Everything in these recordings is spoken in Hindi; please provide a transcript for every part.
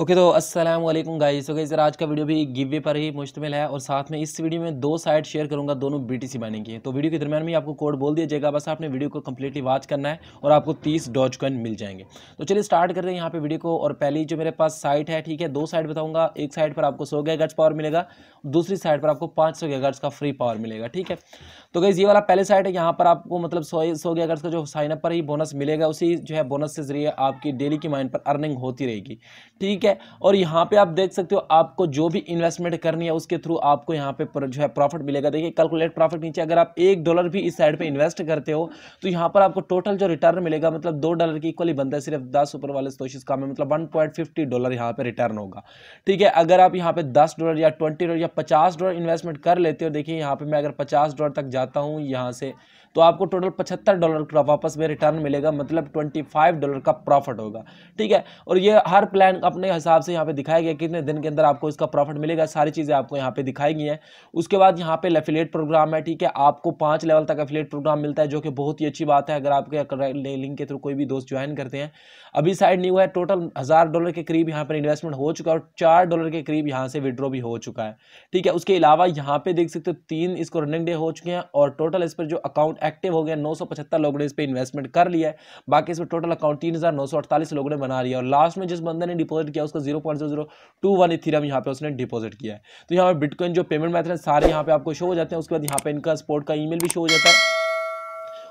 ओके तो अस्सलाम वालेकुम गाइस सो गाइस आज का वीडियो भी गिवे पर ही मुश्तमिल है और साथ में इस वीडियो में दो साइड शेयर करूंगा दोनों बीटीसी माइनिंग की तो वीडियो के दरमियान में आपको कोड बोल दिया जाएगा बस आपने वीडियो को कम्प्लीटली वॉच करना है और आपको तीस डॉज कॉइन मिल जाएंगे तो चलिए स्टार्ट कर रहे हैं यहाँ पर वीडियो को और पहली जो मेरे पास साइट है ठीक है दो साइड बताऊँगा एक साइड पर आपको सौ गैगट्स पावर मिलेगा दूसरी साइड पर आपको पाँच सौ गैगट्स का फ्री पावर मिलेगा ठीक है तो गाइज़ ये वाला पहले साइड है यहाँ पर आपको मतलब सौ सौ गैगर्ज का जो साइनअप पर ही बोनस मिलेगा उसी जो है बोनस के जरिए आपकी डेली की माइन पर अर्निंग होती रहेगी ठीक है है और यहाँ पे आप देख सकते हो आपको जो भी इन्वेस्टमेंट करनी है उसके थ्रू आपको यहाँ पे जो है प्रॉफिट मिलेगा देखिए कैलकुलेट प्रॉफिट नीचे अगर आप एक डॉलर भी इस साइड पर इन्वेस्ट करते हो तो यहाँ पर आपको टोटल जो रिटर्न मिलेगा मतलब दो डॉलर की इक्वली बनता है सिर्फ दस ऊपर वाले स्टोशिस का में मतलब वन डॉलर यहाँ पर रिटर्न होगा ठीक है अगर आप यहाँ पे दस डॉलर या ट्वेंटी डॉलर या पचास डॉलर इन्वेस्टमेंट कर लेते हो देखिए यहाँ पर मैं अगर पचास डॉलर तक जाता हूँ यहाँ से तो आपको टोटल पचहत्तर डॉलर का वापस में रिटर्न मिलेगा मतलब ट्वेंटी फाइव डॉलर का प्रॉफिट होगा ठीक है और ये हर प्लान अपने हिसाब से यहाँ पे दिखाया गया कितने दिन के अंदर आपको इसका प्रॉफिट मिलेगा सारी चीज़ें आपको यहाँ पे दिखाई गई हैं उसके बाद यहाँ पे लेफिलेट प्रोग्राम है ठीक है आपको पाँच लेवल तक एफिलेट प्रोग्राम मिलता है जो कि बहुत ही अच्छी बात है अगर आपके लिंक के थ्रू कोई भी दोस्त ज्वाइन करते हैं अभी साइड न्यू है टोटल हज़ार डॉलर के करीब यहाँ पर इन्वेस्टमेंट हो चुका है और चार डॉलर के करीब यहाँ से विड्रॉ भी हो चुका है ठीक है उसके अलावा यहाँ पे देख सकते हो तीन इसको रनिंग डे हो चुके हैं और टोटल इस पर जो अकाउंट एक्टिव हो गया नौ सौ पचहत्तर लोगों ने इस पर इन्वेस्टमेंट कर लिया है बाकी इसमें टोटल अकाउंट तीन हज़ार नौ सौ अड़तालीस लोगों ने बना लिया और लास्ट में जिस बंदे ने डिपोजिट किया उसका zero point zero two one ethereum यहाँ पे उसने डिपोजिट किया है तो यहाँ पर बिटकॉइन जो पेमेंट मैथड है सारे यहाँ पे आपको शो हो जाते हैं उसके बाद यहाँ पे इनका स्पोर्ट का ईमेल भी शो हो जाता है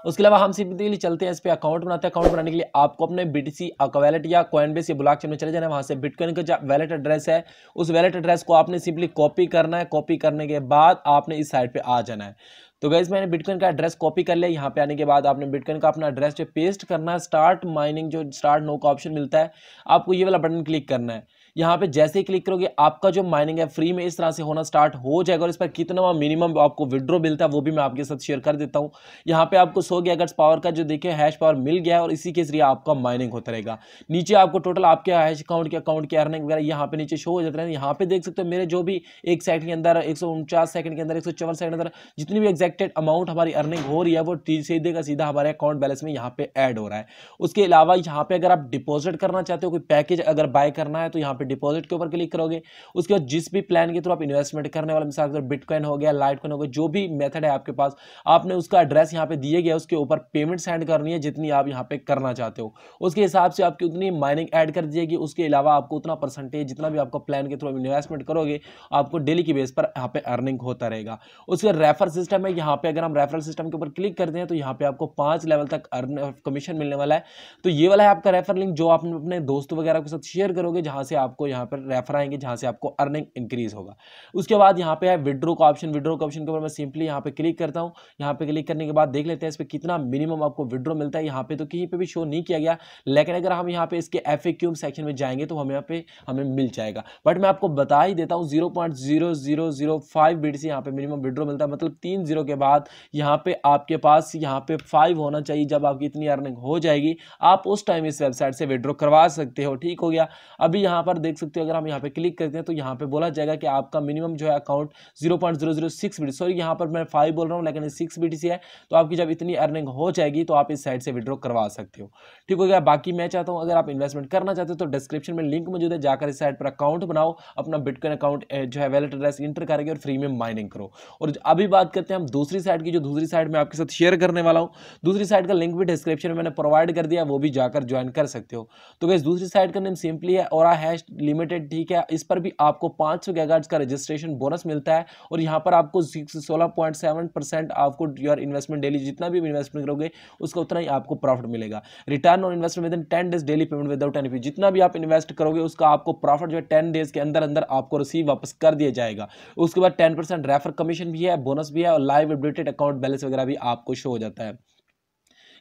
उसके अलावा हम सिंपली चलते हैं इस पर अकाउंट बनाते हैं अकाउंट बनाने के लिए आपको अपने बीटीसी वैलेट या कॉइन बेस या ब्लॉकचेन में चले जाना है वहाँ से बिटकॉइन का जो वैलेट एड्रेस है उस वैलेट एड्रेस को आपने सिंपली कॉपी करना है कॉपी करने के बाद आपने इस साइड पे आ जाना है तो गैस मैंने बिटकॉइन का एड्रेस कॉपी कर लिया यहाँ पे आने के बाद आपने बिटकॉइन का अपना एड्रेस पेस्ट करना है स्टार्ट माइनिंग जो स्टार्ट नो का ऑप्शन मिलता है आपको ये वाला बटन क्लिक करना है यहाँ पे जैसे ही क्लिक करोगे आपका जो माइनिंग है फ्री में इस तरह से होना स्टार्ट हो जाएगा और इस पर कितना मिनिमम आपको विड्रो मिलता है वो भी मैं आपके साथ शेयर कर देता हूँ यहाँ पे आपको सो गया अगर पावर का जो देखिए हैश पावर मिल गया है और इसी के जरिए आपका माइनिंग होता रहेगा नीचे आपको टोटल आपके हैश अकाउंट के अकाउंट के अर्निंग वगैरह यहाँ पे नीचे शो हो जाते हैं यहाँ पे देख सकते हो मेरे जो भी एक सेकंड के अंदर एक सेकंड के अंदर एक सेकंड के अंदर जितनी भी एक्जैक्टेड अमाउंट हमारी अर्निंग हो रही है वो सीधे का सीधा हमारे अकाउंट बैलेंस में यहाँ पे एड हो रहा है उसके अलावा यहाँ पे अगर आप डिपोजिट करना चाहते हो कोई पैकेज अगर बाय करना है तो यहाँ पे डिपॉजिट के ऊपर क्लिक करोगे उसके बाद जिस भी प्लान के थ्रू आप इन्वेस्टमेंट करने वाले मिसाल के बिटकॉइन हो गया लाइट कॉइन हो गया जो भी मेथड है आपके पास आपने उसका एड्रेस यहाँ पे दिए गया उसके ऊपर पेमेंट सेंड करनी है जितनी आप यहाँ पे करना चाहते हो उसके हिसाब से आपकी उतनी माइनिंग ऐड कर दी उसके अलावा आपको उतना परसेंटेज जितना भी आपका प्लान के थ्रू इन्वेस्टमेंट करोगे आपको डेली की बेस पर यहाँ पे अर्निंग होता रहेगा उसके रेफर सिस्टम है यहाँ पे अगर हम रेफरल सिस्टम के ऊपर क्लिक करते हैं तो यहाँ पे आपको पांच लेवल तक अर्न कमीशन मिलने वाला है तो ये वाला है आपका रेफर लिंक जो आप अपने दोस्तों वगैरह के साथ शेयर करोगे जहाँ से आप आपको यहाँ पर रेफर आएंगे जहाँ से आपको अर्निंग इंक्रीज होगा उसके बाद यहाँ पे है विड्रो का ऑप्शन विड्रो का ऑप्शन के ऊपर मैं सिंपली यहाँ पे क्लिक करता हूँ यहाँ पे क्लिक करने के बाद देख लेते हैं इस पर कितना मिनिमम आपको विड्रो मिलता है यहाँ पे तो कहीं पर भी शो नहीं किया गया लेकिन अगर हम यहाँ पे इसके एफ सेक्शन में जाएंगे तो हम यहाँ पे हमें मिल जाएगा बट मैं आपको बता ही देता हूँ जीरो पॉइंट जीरो जीरो पे मिनिमम विड्रो मिलता है मतलब तीन जीरो के बाद यहाँ पे आपके पास यहाँ पे फाइव होना चाहिए जब आपकी इतनी अर्निंग हो जाएगी आप उस टाइम इस वेबसाइट से विड्रो करवा सकते हो ठीक हो गया अभी यहाँ पर पर देख सकते हो अगर हम यहाँ पे क्लिक करते हैं तो यहाँ पे बोला जाएगा कि आपका मिनिमम जो है account zero point zero zero six B sorry यहाँ पर मैं फाइव बोल रहा हूँ लेकिन सिक्स बी है तो आपकी जब इतनी अर्निंग हो जाएगी तो आप इस साइड से विड्रॉ करवा सकते हो ठीक हो गया बाकी मैं चाहता हूँ अगर आप इन्वेस्टमेंट करना चाहते हो तो डिस्क्रिप्शन में लिंक मौजूद है जाकर इस साइड पर अकाउंट बनाओ अपना बिटकॉइन अकाउंट जो है वैलेट एड्रेस इंटर करके और फ्री में माइनिंग करो और अभी बात करते हैं हम दूसरी साइड की जो दूसरी साइड में आपके साथ शेयर करने वाला हूँ दूसरी साइड का लिंक भी डिस्क्रिप्शन में मैंने प्रोवाइड कर दिया वो भी जाकर ज्वाइन कर सकते हो तो गैस दूसरी साइड का नेम सिंपली है और हैश लिमिटेड ठीक है इस पर भी आपको पाँच सौ का रजिस्ट्रेशन बोनस मिलता है और यहाँ पर आपको सोलह पॉइंट सेवन परसेंट आपको योर इन्वेस्टमेंट डेली जितना भी इन्वेस्टमेंट करोगे उसका उतना ही आपको प्रॉफिट मिलेगा return on investment within ten days daily payment without NP जितना भी आप इन्वेस्ट करोगे उसका आपको प्रॉफिट जो है टेन डेज के अंदर अंदर आपको रिसीव वापस कर दिया जाएगा उसके बाद टेन परसेंट रेफर कमीशन भी है बोनस भी है और लाइव अपडेटेड अकाउंट बैलेंस वगैरह भी आपको शो हो जाता है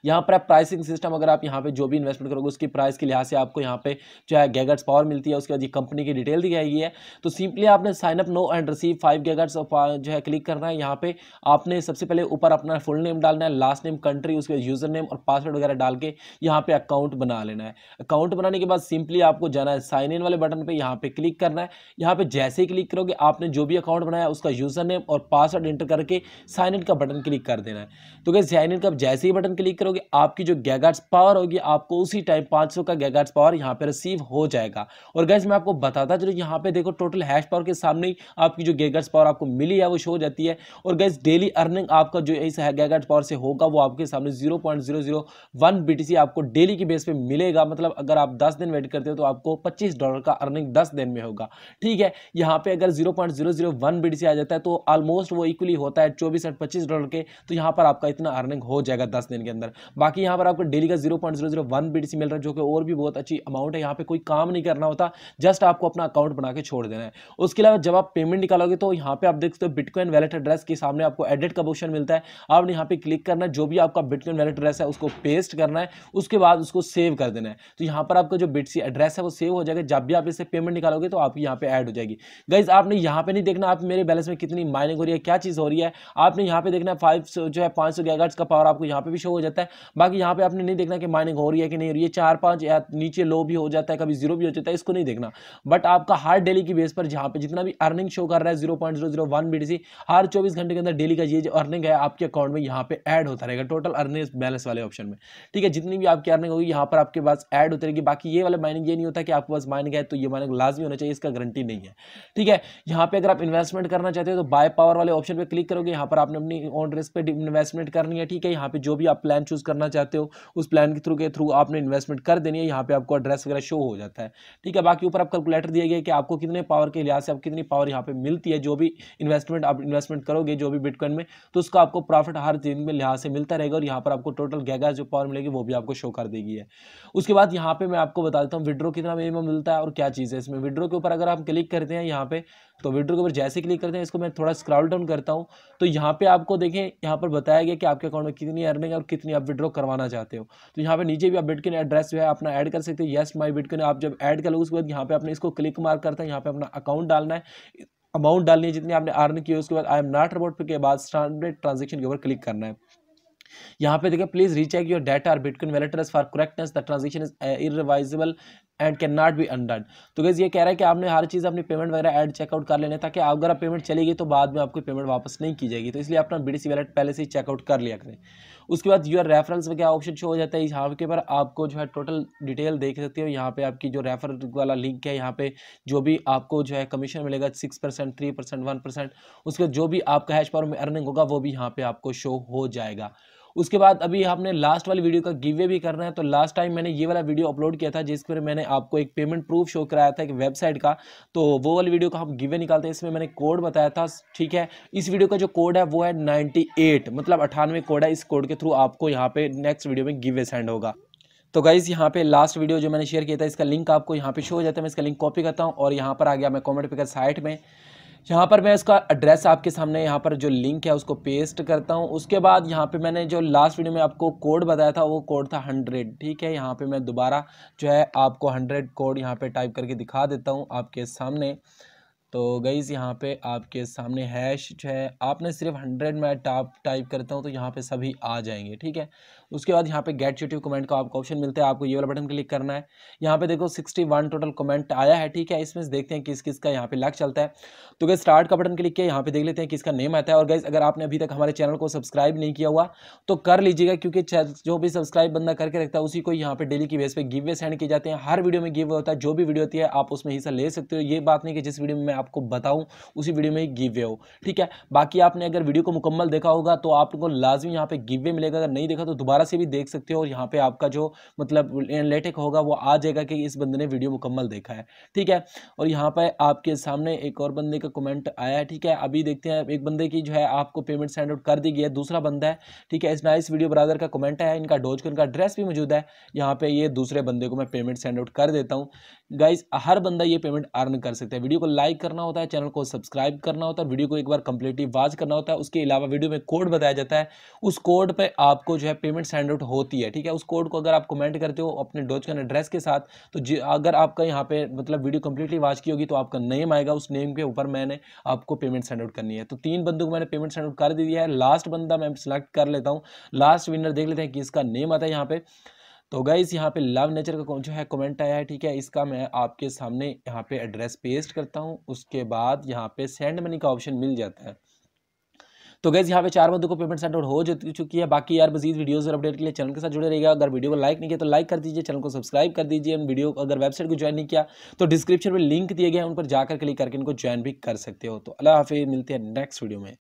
यहाँ पर प्राइसिंग सिस्टम अगर आप यहाँ पे जो भी इन्वेस्टमेंट करोगे उसकी प्राइस के लिहाज से आपको यहाँ पे जो है गैगट्स पावर मिलती है उसके बाद ये कंपनी की डिटेल दी जाएगी है तो सिंपली आपने sign up now and receive five gadgets जो है क्लिक करना है यहाँ पे आपने सबसे पहले ऊपर अपना फुल नेम डालना है लास्ट नेम कंट्री उसके यूज़र नेम और पासवर्ड वगैरह डाल के यहाँ पे अकाउंट बना लेना है अकाउंट बनाने के बाद सिंपली आपको जाना है साइन इन वाले बटन पर यहाँ पे क्लिक करना है यहाँ पे जैसे ही क्लिक करोगे आपने जो भी अकाउंट बनाया उसका यूज़र नेम और पासवर्ड इंटर करके साइन इन का बटन क्लिक कर देना है तो क्या साइन इन का जैसे ही बटन क्लिक करोगे आपकी जो गैगार्ड्स पावर होगी आपको उसी टाइम 500 का गैगार्ड्स पावर यहाँ पे रिसीव हो जाएगा और गैस मैं आपको बताता चलो यहाँ पे देखो टोटल हैश पावर के सामने ही आपकी जो गैगार्ड्स पावर आपको मिली है वो शो हो जाती है और गैस डेली अर्निंग आपका जो इस गैगार्ड्स पावर से होगा वो आपके सामने जीरो पॉइंट आपको डेली की बेस पर मिलेगा मतलब अगर आप दस दिन वेट करते हो तो आपको पच्चीस डॉलर का अर्निंग दस दिन में होगा ठीक है यहाँ पर अगर जीरो पॉइंट आ जाता है तो ऑलमोस्ट वो इक्वली होता है चौबीस एंड पच्चीस डॉलर के तो यहाँ पर आपका इतना अर्निंग हो जाएगा दस दिन के अंदर बाकी यहाँ पर आपको डेली का zero point zero zero one B मिल रहा है जो कि और भी बहुत अच्छी अमाउंट है यहाँ पर कोई काम नहीं करना होता जस्ट आपको अपना अकाउंट बना के छोड़ देना है उसके अलावा जब आप पेमेंट निकालोगे तो यहाँ पर आप देख सकते हो बिटकॉइन वैलेट एड्रेस के सामने आपको एडिट का ऑप्शन मिलता है आपने यहाँ पर क्लिक करना है जो भी आपका बिटकॉइन वैलेट एड्रेस है उसको पेस्ट करना है उसके बाद उसको सेव कर देना है तो यहाँ पर आपका जो बिटसी एड्रेस है वो सेव हो जाएगा जब भी आप इसे पेमेंट निकालोगे तो आप यहाँ पे ऐड हो जाएगी गाइज आपने यहाँ पे नहीं देखना आप मेरे बैलेंस में कितनी माइनिंग हो रही है क्या चीज़ हो रही है आपने यहाँ पे देखना फाइव जो है पाँच सौ का पावर आपको यहाँ पे भी शो हो जाता है बाकी यहाँ पे आपने नहीं देखना कि माइनिंग हो रही है कि नहीं हो रही है चार पाँच या नीचे लो भी हो जाता है कभी जीरो भी हो जाता है इसको नहीं देखना बट आपका हर डेली की बेस पर जहाँ पे जितना भी अर्निंग शो कर रहा है जीरो पॉइंट जीरो जीरो हर चौबीस घंटे के अंदर डेली का ये जो अर्निंग है आपके अकाउंट में यहाँ पे ऐड होता रहेगा टोटल अर्निंग बैलेंस वाले ऑप्शन में ठीक है जितनी भी आपकी अर्निंग होगी यहाँ पर आपके पास ऐड होती रहेगी बाकी ये वाले माइनिंग ये नहीं होता कि आपके पास माइनिंग है तो ये माइनिंग लाजमी होना चाहिए इसका गारंटी नहीं है ठीक है यहाँ पे अगर आप इन्वेस्टमेंट करना चाहते हो तो बाय पावर वाले ऑप्शन पर क्लिक करोगे यहाँ पर आपने अपनी ऑन रिस्क पर इन्वेस्टमेंट करनी है ठीक है यहाँ पे जो भी आप प्लान चूज चूज़ करना चाहते हो उस प्लान के थ्रू के थ्रू आपने इन्वेस्टमेंट कर देनी है यहाँ पे आपको एड्रेस वगैरह शो हो जाता है ठीक है बाकी ऊपर आप कैलकुलेटर दिया गया कि आपको कितने पावर के लिहाज से आप कितनी पावर यहाँ पे मिलती है जो भी इन्वेस्टमेंट आप इन्वेस्टमेंट करोगे जो भी बिटकॉइन में तो उसका आपको प्रॉफिट हर दिन में लिहाज से मिलता रहेगा और यहाँ पर आपको टोटल गैगा जो पावर मिलेगी वो भी आपको शो कर देगी है उसके बाद यहाँ पे मैं आपको बता देता हूँ विड्रो कितना मिनिमम मिलता है और क्या चीज़ है इसमें विड्रो के ऊपर अगर आप क्लिक करते हैं यहाँ पे तो विड्रो के ऊपर जैसे क्लिक करते हैं इसको मैं थोड़ा स्क्रॉल डाउन करता हूँ तो यहाँ पे आपको देखें यहाँ पर बताया गया कि आपके अकाउंट में कितनी अर्निंग है और कितनी आप विड्रो करवाना चाहते हो तो यहाँ पे नीचे भी आप बिटकॉइन एड्रेस जो है अपना ऐड कर सकते हैं येस माई बिटकॉइन आप जब ऐड कर लो उसके बाद यहाँ पे आपने इसको क्लिक मार करता है यहाँ पे अपना अकाउंट डालना है अमाउंट डालनी है जितनी आपने अर्न किया उसके बाद आई एम नॉट रिपोर्ट के बाद स्टैंडर्ड ट्रांजेक्शन के ऊपर क्लिक करना है यहाँ पे देखिए प्लीज रीचेक योर डाटा और bitcoin wallet address for correctness the transaction is irreversible and can not be undone तो गैस ये कह रहा है कि आपने हर चीज़ अपनी पेमेंट वगैरह ऐड चेकआउट कर लेना ताकि अगर आप पेमेंट चली गई तो बाद में आपको पेमेंट वापस नहीं की जाएगी तो इसलिए अपना बी डी वैलेट पहले से ही चेकआउट कर लिया करें उसके बाद यूर रेफरेंस वगैरह ऑप्शन शो हो जाता है यहाँ के पर आपको जो है टोटल डिटेल देख सकते हो यहाँ पे आपकी जो रेफर वाला लिंक है यहाँ पे जो भी आपको जो है कमीशन मिलेगा six percent three percent one percent उसके जो भी आपका हैश पावर में अर्निंग होगा वो भी यहाँ पे आपको शो हो जाएगा उसके बाद अभी आपने लास्ट वाली वीडियो का गिवे भी करना है तो लास्ट टाइम मैंने ये वाला वीडियो अपलोड किया था जिस पर मैंने आपको एक पेमेंट प्रूफ शो कराया था एक वेबसाइट का तो वो वाली वीडियो का हम गिवे निकालते हैं इसमें मैंने कोड बताया था ठीक है इस वीडियो का जो कोड है वो है नाइन्टी मतलब अठानवे कोड है इस कोड के थ्रू आपको यहाँ पे नेक्स्ट वीडियो में गिवे सेंड होगा तो गाइज़ यहाँ पे लास्ट वीडियो जो मैंने शेयर किया था इसका लिंक आपको यहाँ पे शो हो जाता है मैं इसका लिंक कॉपी करता हूँ और यहाँ पर आ गया मैं कमेंट पिकर साइट में यहाँ पर मैं इसका एड्रेस आपके सामने यहाँ पर जो लिंक है उसको पेस्ट करता हूँ उसके बाद यहाँ पे मैंने जो लास्ट वीडियो में आपको कोड बताया था वो कोड था हंड्रेड ठीक है यहाँ पे मैं दोबारा जो है आपको हंड्रेड कोड यहाँ पे टाइप करके दिखा देता हूँ आपके सामने तो गईज़ यहाँ पे आपके सामने हैश जो है आपने सिर्फ हंड्रेड में टाप टाइप करता हूँ तो यहाँ पे सभी आ जाएंगे ठीक है उसके बाद यहाँ पे गेट यूट्यूब कमेंट का आपको ऑप्शन मिलता है आपको ये वाला बटन क्लिक करना है यहाँ पे देखो 61 टोटल कमेंट आया है ठीक है इसमें से देखते हैं किस किस का यहाँ पे लग चलता है तो गैस स्टार्ट का बटन क्लिक किया यहाँ पे देख लेते हैं किसका नेम आता है और गैस अगर आपने अभी तक हमारे चैनल को सब्सक्राइब नहीं किया हुआ तो कर लीजिएगा क्योंकि जो भी सब्सक्राइब बंदा करके रखता है उसी को यहाँ पे डेली की बेस पर गिवे सेंड किए जाते हैं हर वीडियो में गिव होता है जो भी वीडियो होती है आप उसमें हिस्सा ले सकते हो ये बात नहीं कि जिस वीडियो में आपको बताऊँ उसी वीडियो में ही हो ठीक है बाकी आपने अगर वीडियो को मुकम्मल देखा होगा तो आपको लाजमी यहाँ पे गिवे मिलेगा अगर नहीं देखा तो दोबारा दोबारा से भी देख सकते हो और यहाँ पे आपका जो मतलब एनालिटिक होगा वो आ जाएगा कि इस बंदे ने वीडियो मुकम्मल देखा है ठीक है और यहाँ पे आपके सामने एक और बंदे का कमेंट आया है ठीक है अभी देखते हैं एक बंदे की जो है आपको पेमेंट सेंड आउट कर दी गई है दूसरा बंदा है ठीक है इस नाइस वीडियो ब्रादर का कमेंट है इनका डोज का इनका एड्रेस भी मौजूद है यहाँ पे ये दूसरे बंदे को मैं पेमेंट सेंड आउट कर देता हूँ गाइज हर बंदा ये पेमेंट अर्न कर सकता है वीडियो को लाइक करना होता है चैनल को सब्सक्राइब करना होता है वीडियो को एक बार कंप्लीटली वॉच करना होता है उसके अलावा वीडियो में कोड बताया जाता है उस कोड पे आपको जो है पेमेंट सेंड आउट होती है ठीक है उस कोड को अगर आप कमेंट करते हो अपने डोजकन एड्रेस के साथ तो अगर आपका यहाँ पे मतलब वीडियो कंप्लीटली वॉच की होगी तो आपका नेम आएगा उस नेम के ऊपर मैंने आपको पेमेंट सेंड आउट करनी है तो तीन बंदों को मैंने पेमेंट सेंड आउट कर दिया है लास्ट बंदा मैं सिलेक्ट कर लेता हूँ लास्ट विनर देख लेते हैं कि इसका नेम आता है यहाँ पे तो गाइज़ यहाँ पे लव नेचर का कौन जो है कमेंट आया है ठीक है इसका मैं आपके सामने यहाँ पे एड्रेस पेस्ट करता हूँ उसके बाद यहाँ पे सेंड मनी का ऑप्शन मिल जाता है तो गैस यहाँ पे चार बंदों को पेमेंट सेंड आउट हो चुकी है बाकी यार मजीद वीडियोस और अपडेट के लिए चैनल के साथ जुड़े रहेगा अगर वीडियो को लाइक नहीं किया तो लाइक कर दीजिए चैनल को सब्सक्राइब कर दीजिए वीडियो को अगर वेबसाइट को ज्वाइन नहीं किया तो डिस्क्रिप्शन में लिंक दिए गए हैं उन पर जाकर क्लिक करके इनको ज्वाइन भी कर सकते हो तो अल्लाह हाफिज़ मिलते हैं नेक्स्ट वीडियो में